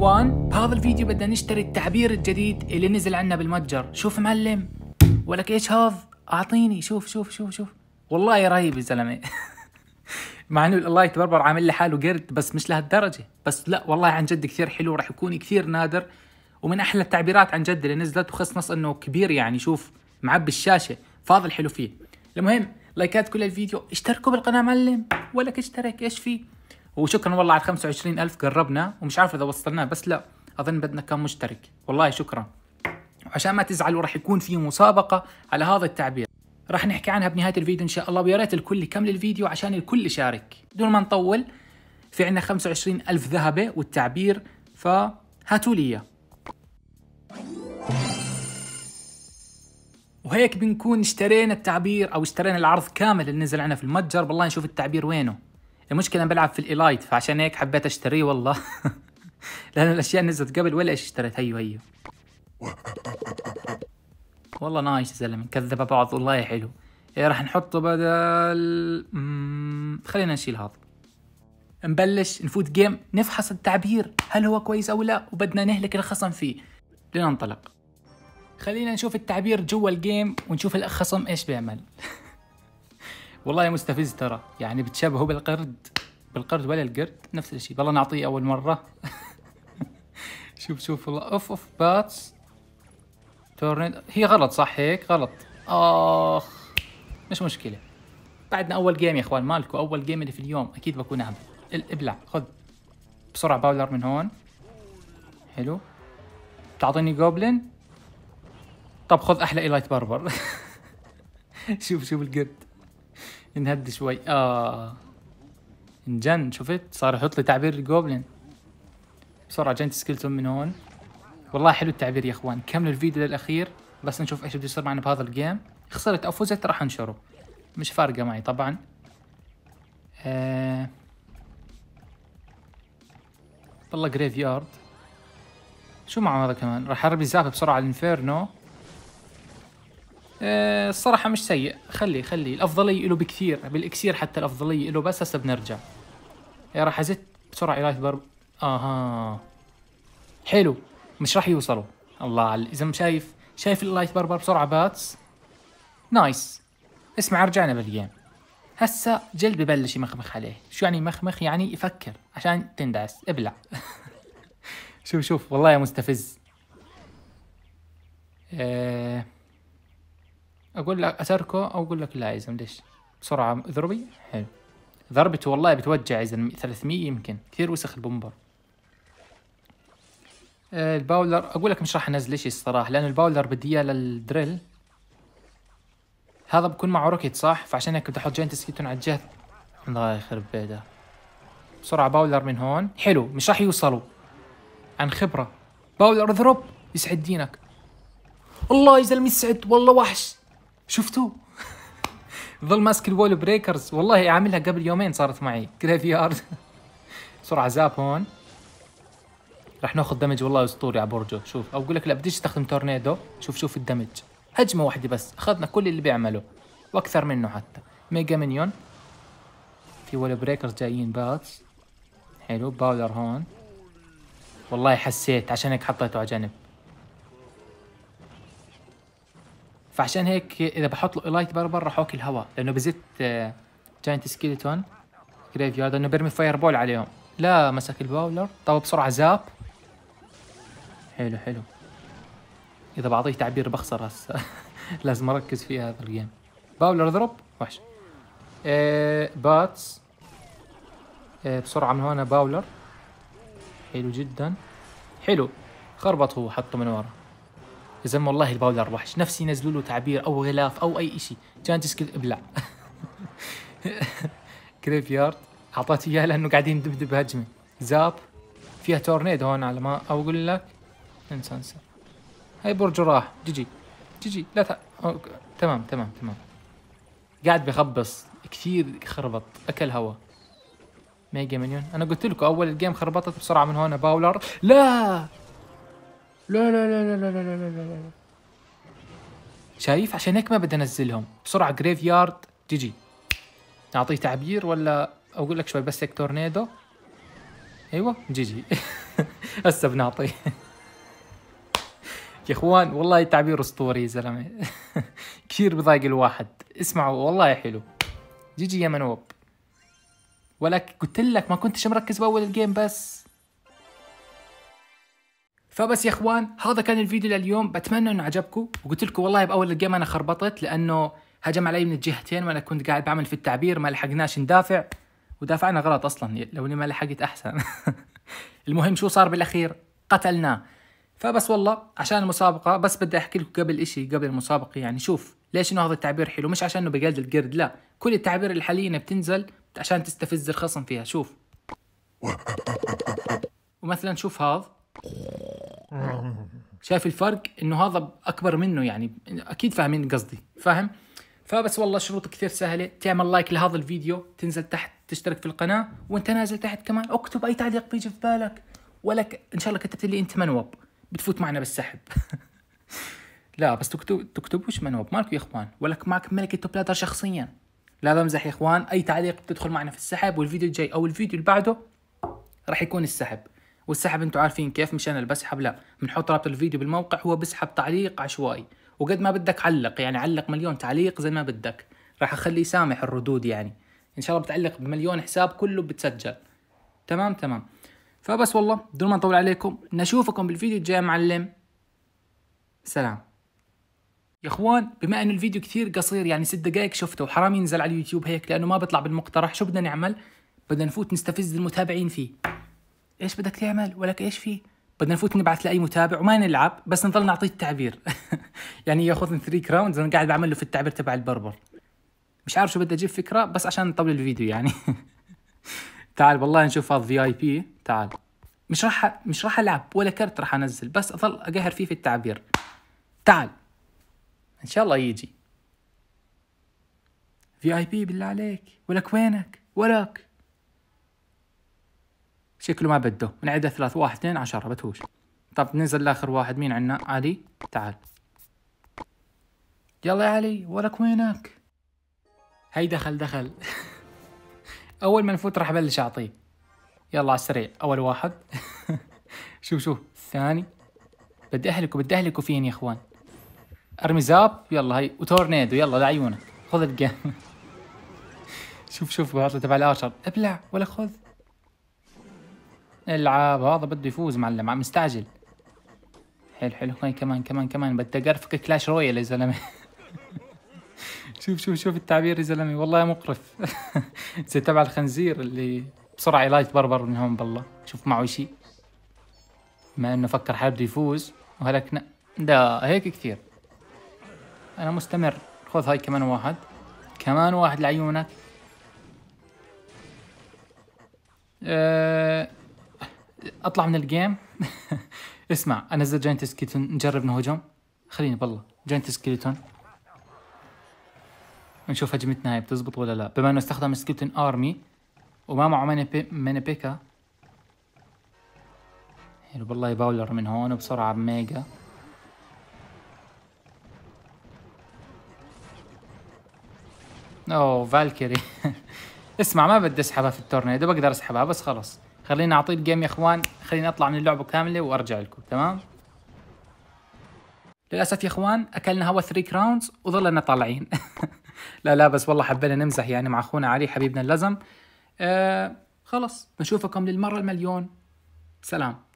اخوان بهذا الفيديو بدنا نشتري التعبير الجديد اللي نزل عنا بالمتجر شوف معلم ولك ايش هذا اعطيني شوف شوف شوف شوف والله رهيب يا زلمه مع انه الله يتبربر عامل لي حاله قرد بس مش لهالدرجه بس لا والله عن جد كثير حلو راح يكون كثير نادر ومن احلى التعبيرات عن جد اللي نزلت وخص نص انه كبير يعني شوف معبي الشاشه فاضل الحلو فيه المهم لايكات كل الفيديو اشتركوا بالقناه معلم ولك اشترك ايش فيه وشكرا والله على 25 ألف قربنا ومش عارف إذا وصلناه بس لا أظن بدنا كم مشترك والله شكرا وعشان ما تزعلوا راح يكون في مسابقة على هذا التعبير راح نحكي عنها بنهاية الفيديو إن شاء الله ويا ريت الكل يكمل الفيديو عشان الكل يشارك بدون ما نطول في عندنا 25 ألف ذهبة والتعبير فهاتوا لي إياه وهيك بنكون اشترينا التعبير او اشترينا العرض كامل اللي نزل عنا في المتجر بالله نشوف التعبير وينه المشكله انا بلعب في الايلايت فعشان هيك حبيت اشتريه والله لان الاشياء نزلت قبل ولا ايش اشتريت هيو أيوه، هيو أيوه. والله نايس يا زلمه كذب بعض والله حلو إيه راح نحطه بدل مم... خلينا نشيل هذا نبلش نفوت جيم نفحص التعبير هل هو كويس او لا وبدنا نهلك الخصم فيه لننطلق خلينا نشوف التعبير جوا الجيم ونشوف الخصم ايش بيعمل والله مستفز ترى يعني بتشبهه بالقرد بالقرد ولا القرد نفس الشيء والله نعطيه اول مره شوف شوف والله اوف اوف باتس تورنيد هي غلط صح هيك غلط اخ مش مشكله بعدنا اول جيم يا اخوان مالكو اول جيم اللي في اليوم اكيد بكون اهم ابلع خذ بسرعه باولر من هون حلو تعطيني جوبلين طب خذ احلى ايلايت بربر شوف شوف القرد نهدي شوي اه انجن شفت صار يحط لي تعبير الجوبلين بسرعة جنت سكيلتون من هون والله حلو التعبير يا اخوان كملوا الفيديو للاخير بس نشوف ايش بده يصير معنا بهذا الجيم خسرت او فزت راح انشره مش فارقة معي طبعا آه. والله جريف يارد شو معه هذا كمان راح اربي زاب بسرعة الانفيرنو آه، الصراحه مش سيء خليه خليه الافضليه له بكثير بالاكسير حتى الافضليه له بس هسه بنرجع يا راح ازت بسرعه لايف ضرب اها حلو مش راح يوصلوا الله على اذا شايف شايف اللايت بربر بسرعه باتس نايس اسمع رجعنا بالجيم هسا جلد ببلش يمخمخ عليه شو يعني يمخمخ يعني يفكر عشان تندعس ابلع شوف شوف والله يا مستفز ايه اقول لك اتركه او اقول لك لا يا زلمه ليش بسرعه اضربي حلو ضربته والله بتوجع يا زلمه 300 يمكن كثير وسخ البومبر آه، الباولر اقول لك مش راح انزل شيء الصراحه لان الباولر بدي اياه للدريل هذا بكون معه روكيت صح فعشان هيك بدي احط جاينت سكيتون على الجهه الله يخرب بيته بسرعه باولر من هون حلو مش راح يوصلوا عن خبره باولر اضرب يسعد دينك الله يا زلمه يسعد والله وحش شفتوا ظل ماسك الوول بريكرز والله عاملها قبل يومين صارت معي كذا يارد سرعه زاب هون راح ناخذ دمج والله اسطوري على برجه شوف او اقول لك لا بديش استخدم تورنيدو شوف شوف الدمج هجمه واحده بس اخذنا كل اللي بيعمله واكثر منه حتى ميجا منيون في وول بريكرز جايين باتس حلو باولر هون والله حسيت عشان هيك حطيته على جنب فعشان هيك اذا بحط له لايت بربر راح اوكل هواء لانه بزت جاينت سكيلتون جريف يارد لانه بيرمي فاير بول عليهم لا مسك الباولر طب بسرعه زاب حلو حلو اذا بعطيه تعبير بخسر هسه لازم اركز فيه هذا الجيم باولر ضرب وحش ايه باتس ايه بسرعه من هون باولر حلو جدا حلو خربط هو حطه من ورا يا زلمه والله الباودر وحش نفسي ينزلوا له تعبير او غلاف او اي شيء كان تسكت ابلع كريف يارد اعطيت اياه لانه قاعدين ندبدب هجمه زاب فيها تورنيدو هون على ما او اقول لك انسى انسى هاي برج راح جيجي جيجي لا تع... تمام تمام تمام قاعد بخبص كثير خربط اكل هوا ميجا منيون انا قلت لكم اول الجيم خربطت بسرعه من هون باولر لا لا لا لا لا لا لا لا لا لا شايف عشان هيك ما بدي انزلهم بسرعه جريف يارد جيجي نعطيه تعبير ولا اقول لك شوي بس هيك تورنيدو ايوه جيجي هسه بنعطيه يا اخوان والله تعبير اسطوري يا زلمه كثير بضايق الواحد اسمعوا والله حلو جيجي يا منوب ولك قلت لك ما كنتش مركز باول الجيم بس فبس يا اخوان هذا كان الفيديو لليوم بتمنى انه عجبكم وقلت لكم والله باول الجيم انا خربطت لانه هجم علي من الجهتين وانا كنت قاعد بعمل في التعبير ما لحقناش ندافع ودافعنا غلط اصلا لو اني ما لحقت احسن المهم شو صار بالاخير قتلناه فبس والله عشان المسابقة بس بدي أحكي لكم قبل إشي قبل المسابقة يعني شوف ليش إنه هذا التعبير حلو مش عشان إنه بقلد القرد لا كل التعبير اللي حاليا بتنزل عشان تستفز الخصم فيها شوف ومثلا شوف هذا شايف الفرق انه هذا اكبر منه يعني اكيد فاهمين قصدي فاهم فبس والله شروط كثير سهله تعمل لايك لهذا الفيديو تنزل تحت تشترك في القناه وانت نازل تحت كمان اكتب اي تعليق بيجي في بالك ولك ان شاء الله كتبت لي انت منوب بتفوت معنا بالسحب لا بس تكتب تكتبوش منوب مالك يا اخوان ولك معك ملك التوب شخصيا لا بمزح يا اخوان اي تعليق بتدخل معنا في السحب والفيديو الجاي او الفيديو اللي بعده راح يكون السحب والسحب انتم عارفين كيف مش انا اللي بسحب لا بنحط رابط الفيديو بالموقع هو بسحب تعليق عشوائي وقد ما بدك علق يعني علق مليون تعليق زي ما بدك راح اخليه سامح الردود يعني ان شاء الله بتعلق بمليون حساب كله بتسجل تمام تمام فبس والله بدون ما نطول عليكم نشوفكم بالفيديو الجاي يا معلم سلام يا اخوان بما انه الفيديو كثير قصير يعني ست دقائق شفته وحرام ينزل على اليوتيوب هيك لانه ما بيطلع بالمقترح شو بدنا نعمل بدنا نفوت نستفز المتابعين فيه ايش بدك تعمل ولك ايش في بدنا نفوت نبعث لاي متابع وما نلعب بس نضل نعطيه التعبير يعني ياخذني 3 كراونز انا قاعد بعمل له في التعبير تبع البربر مش عارف شو بدي اجيب فكره بس عشان نطول الفيديو يعني تعال والله نشوف هذا في اي بي تعال مش راح مش راح العب ولا كرت راح انزل بس اضل اقهر فيه في التعبير تعال ان شاء الله يجي في اي بي بالله عليك ولك وينك ولك شكله ما بده من عدة ثلاث واحد اثنين عشرة بتهوش طب ننزل لاخر واحد مين عنا علي تعال يلا يا علي ولك وينك هي دخل دخل اول ما نفوت راح ابلش اعطيه يلا على السريع اول واحد شوف شوف الثاني بدي اهلكه بدي اهلكه فين يا اخوان ارمي زاب يلا هي وتورنيدو يلا لعيونك خذ الجيم شوف شوف بعطله تبع الارشر ابلع ولا خذ العب هذا بده يفوز معلم عم مستعجل حلو حلو هاي كمان كمان كمان بدي اقرفك كلاش رويال يا زلمه شوف شوف شوف التعبير يا زلمه والله مقرف زي تبع الخنزير اللي بسرعه لايت بربر من هون بالله شوف معه شيء ما انه فكر حاله بده يفوز وهلكنا لا هيك كثير انا مستمر خذ هاي كمان واحد كمان واحد لعيونك أه اطلع من الجيم اسمع انزل جاينت سكيلتون نجرب نهجم خليني بالله جاينت سكيلتون نشوف هجمتنا هاي بتزبط ولا لا بما انه استخدم سكيلتون ارمي وما معه ماني بيكا حلو يعني بالله باولر من هون بسرعة بميجا اوه فالكيري اسمع ما بدي اسحبها في التورنيدو بقدر اسحبها بس خلص خليني اعطيه الجيم يا اخوان خليني اطلع من اللعبه كامله وارجع لكم تمام للاسف يا اخوان اكلنا هوا 3 كراونز وظلنا طالعين لا لا بس والله حبينا نمزح يعني مع اخونا علي حبيبنا اللزم آه خلص نشوفكم للمره المليون سلام